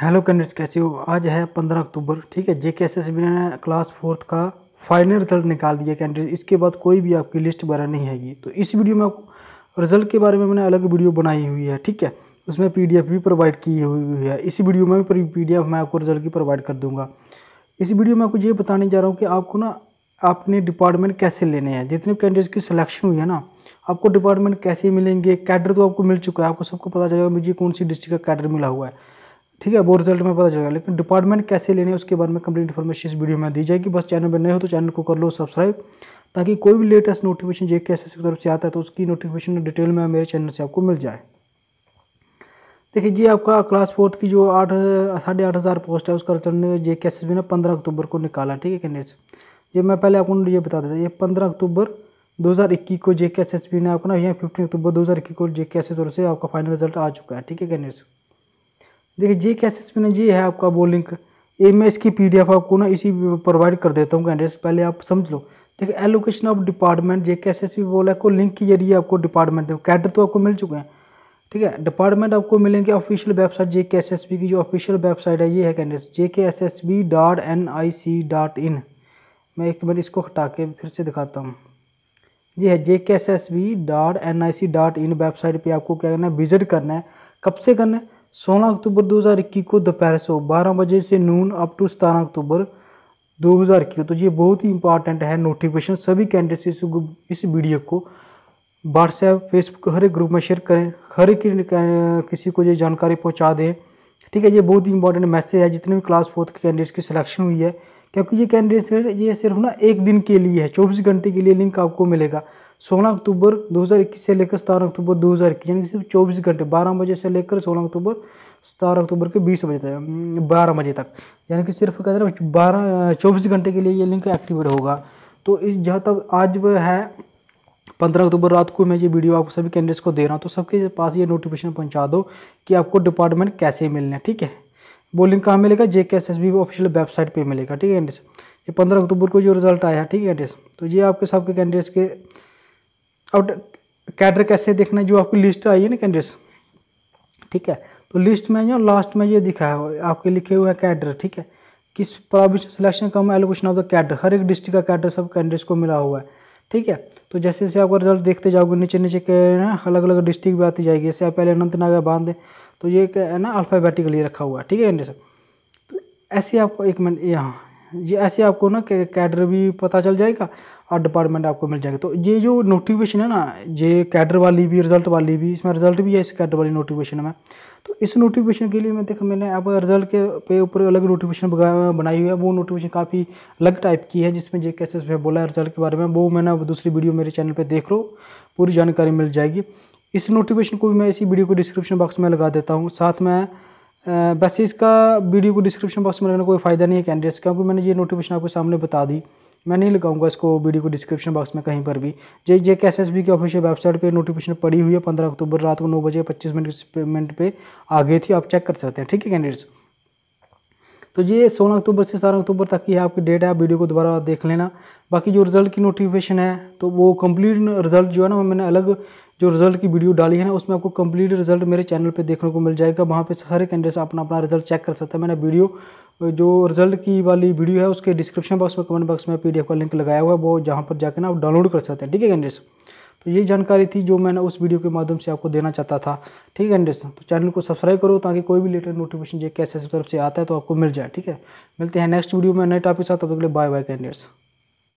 hello candidates कैसे हो आज है पंद्रह अक्टूबर ठीक है J K S S class fourth का फाइनल रिजल्ट निकाल दिया कैंडिडेट इसके बाद कोई भी आपकी लिस्ट वगैरह नहीं हैगी तो इस वीडियो में आपको रिजल्ट के बारे में मैंने अलग वीडियो बनाई हुई है ठीक है उसमें पी भी प्रोवाइड की हुई है इसी वीडियो में भी पी मैं आपको रिजल्ट की प्रोवाइड कर दूँगा इस वीडियो में आपको ये बताने जा रहा हूँ कि आपको ना अपने डिपार्टमेंट कैसे लेने हैं जितने कैंडिडेट्स की सिलेक्शन हुई है ना आपको डिपार्टमेंट कैसे मिलेंगे कैडर तो आपको मिल चुका है आपको सबको पता चलेगा मुझे कौन सी डिस्ट्रिक्ट का कैडर मिला हुआ है ठीक है वो रिजल्ट में पता चलेगा लेकिन डिपार्टमेंट कैसे लेने उसके बारे में कंप्लीट इन्फॉर्मेशन इस वीडियो में दी जाएगी बस चैनल पर नए हो तो चैनल को कर लो सब्सक्राइब ताकि कोई भी लेटेस्ट नोटिफिकेशन जे के की तरफ से आता है तो उसकी नोटिफिकेशन डिटेल में मेरे चैनल से आपको मिल जाए देखिए जी आपका क्लास फोर्थ की जो आठ साढ़े आठ हज़ार पोस्ट है उसका रिजल्ट जे के एस ने पंद्रह अक्टूबर को निकाला ठीक है कैंडिडेट्स ये मैं पहले आपको ये बता देता ये पंद्रह अक्टूबर 2021 को जे के एस एस ने आपका ना यहाँ फिफ्टीन अक्टूबर दो को जे के एस से आपका फाइनल रिजल्ट आ चुका है ठीक है कैंडिडेट्स देखिए जे के एस एस पी ने ये है आपका वो लिंक ये मैं इसकी पी डी एफ आपको ना इसी प्रोवाइड कर देता हूँ कैंडिडेट से पहले आप समझ लो देखिए allocation of department J K S S P बोला को लिंक के जरिए आपको डिपार्टमेंट कैडर तो आपको मिल चुके हैं ठीक है डिपार्टमेंट आपको मिलेंगे ऑफिशियल वेबसाइट जे के एस एस पी की जो ऑफिशियल वेबसाइट है ये है candidate J K S S B dot N I C dot in मैं एक बार इसको हटा के फिर से दिखाता हूँ जी है हाँ, J K S S B dot N I C dot in website पर आपको क्या करना है विजिट करना है कब से करना है 16 अक्टूबर 2021 को दोपहर सो बारह बजे से नून अप टू सतारह अक्टूबर 2021 इक्कीस तो ये बहुत ही इंपॉर्टेंट है नोटिफिकेशन सभी कैंडिडेट्स इस इस वीडियो को व्हाट्सएप फेसबुक हर एक ग्रुप में शेयर करें हर एक किसी को ये जानकारी पहुंचा दें ठीक है ये बहुत ही इंपॉर्टेंट मैसेज है जितने भी क्लास फोर्थ के कैंडिडेट्स की सिलेक्शन हुई है क्योंकि ये कैंडिडेट्स ये सिर्फ ना एक दिन के लिए है चौबीस घंटे के लिए लिंक आपको मिलेगा सोलह अक्टूबर 2021 से लेकर सतारह अक्टूबर 2021 यानी कि सिर्फ चौबीस घंटे बारह बजे से लेकर सोलह अक्टूबर सतारह अक्टूबर के बीस बजे तक बारह बजे तक यानी कि सिर्फ कहते हैं बारह चौबीस घंटे के लिए ये लिंक एक्टिवेट होगा तो इस जहाँ तक आज है पंद्रह अक्टूबर रात को मैं ये वीडियो आपको सभी कैंडिडेट्स को दे रहा हूँ तो सबके पास ये नोटिफिकेशन पहुँचा दो कि आपको डिपार्टमेंट कैसे मिलना है ठीक है वो लिंक कहाँ मिलेगा J K S S B official website पर मिलेगा ठीक है कैंडिडेट्स ये पंद्रह अक्टूबर को जो रिजल्ट आया है ठीक है कैंडिडेट्स तो ये आपके सबके कैंडिडेट्स के और कैडर कैसे देखना है जो आपकी लिस्ट आई है ना कैंडिडेट्स ठीक है तो लिस्ट में जो लास्ट में ये दिखा है आपके लिखे हुए हैं कैडर ठीक है किस province selection cum allocation of the cadre हर एक डिस्ट्रिक्ट का कैडर सब कैंडिडेट्स को मिला हुआ है ठीक है तो जैसे जैसे आपको रिजल्ट देखते जाओगे नीचे नीचे के ना अलग अलग डिस्ट्रिक्ट भी आती जाएगी जैसे आप पहले अनंतनाग बांध तो ये है ना अल्फ़ाबेटिकली रखा हुआ है ठीक है कैंडिडेट तो ऐसे आपको एक मिनट यहाँ ये ऐसे आपको ना कैडर भी पता चल जाएगा और डिपार्टमेंट आपको मिल जाएगा तो ये जो नोटिफिकेशन है ना ये कैडर वाली भी रिजल्ट वाली भी इसमें रिजल्ट भी है इस कैडर वाली नोटिफिकेशन में तो इस नोटिफिकेशन के लिए मैं देखा मैंने अब रिजल्ट के पे ऊपर अलग नोटिफिकेशन बनाई हुई है वो नोटिफिकेशन काफ़ी अलग टाइप की है जिसमें जे कैसे उसमें बोला है रिजल्ट के बारे में वो मैंने दूसरी वीडियो मेरे चैनल पर देख लो पूरी जानकारी मिल जाएगी इस नोटिफिकेशन को भी मैं इसी वीडियो को डिस्क्रिप्शन बॉक्स में लगा देता हूँ साथ में वैसे इसका वीडियो को डिस्क्रिप्शन बॉक्स में लगाना कोई फ़ायदा नहीं है कैंडिडेट्स क्योंकि मैंने ये नोटिफिकेशन आपके सामने बता दी मैं नहीं लगाऊंगा इसको वीडियो को डिस्क्रिप्शन बॉक्स में कहीं पर भी J J K S S B की ऑफिशियल वेबसाइट पे नोटिफिकेशन पड़ी हुई है पंद्रह अक्टूबर रात को नौ बजे पच्चीस मिनट मिनट पे आ गई थी आप चेक कर सकते हैं ठीक है कैंडिडेट्स तो ये सोलह अक्टूबर से सत्रह अक्टूबर तक की आपकी डेट है आप वीडियो को दोबारा देख लेना बाकी जो रिज़ल्ट की नोटिफिकेशन है तो वो कंप्लीट रिज़ल्ट जो है ना मैंने अलग जो रिजल्ट की वीडियो डाली है ना उसमें आपको कंप्लीट रिजल्ट मेरे चैनल पे देखने को मिल जाएगा वहाँ पे एक कैंडिडेट्स अपना अपना रिजल्ट चेक कर सकता है मैंने वीडियो जो रिजल्ट की वाली वीडियो है उसके डिस्क्रिप्शन बॉक्स में कमेंट बॉक्स में पीडीएफ का लिंक लगाया हुआ है वो जहाँ पर जाकर ना आप डाउनलोड कर सकते हैं ठीक है कैंडिडेट तो ये जानकारी थी जो मैंने उस वीडियो के माध्यम से आपको देना चाहता था ठीक है कैंडिडेट तो चैनल को सब्सक्राइब करो ताकि कोई भी लेटेस्ट नोटिफिकेशन जो कैसे तरफ से आता है तो आपको मिल जाए ठीक है मिलते हैं नेक्स्ट वीडियो में नए टॉपिक साथ तब तक बाय बाय कैंडिडेट्स